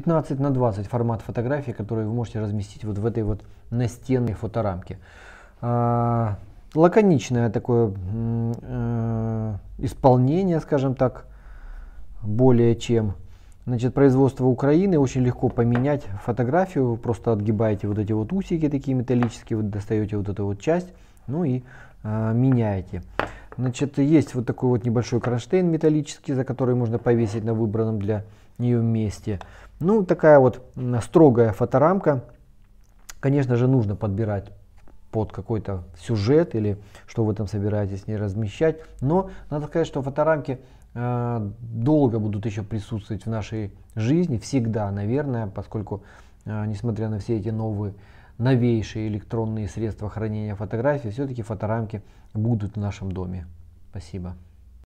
15 на 20 формат фотографии, которые вы можете разместить вот в этой вот настенной фоторамке. А, лаконичное такое э, исполнение, скажем так, более чем. Значит, производство Украины очень легко поменять фотографию. Вы просто отгибаете вот эти вот усики такие металлические, вы достаете вот эту вот часть, ну и э, меняете. Значит, есть вот такой вот небольшой кронштейн металлический, за который можно повесить на выбранном для нее месте. Ну, такая вот строгая фоторамка. Конечно же, нужно подбирать под какой-то сюжет или что вы там собираетесь не размещать. Но надо сказать, что фоторамки э, долго будут еще присутствовать в нашей жизни, всегда, наверное, поскольку, э, несмотря на все эти новые новейшие электронные средства хранения фотографий, все-таки фоторамки будут в нашем доме. Спасибо.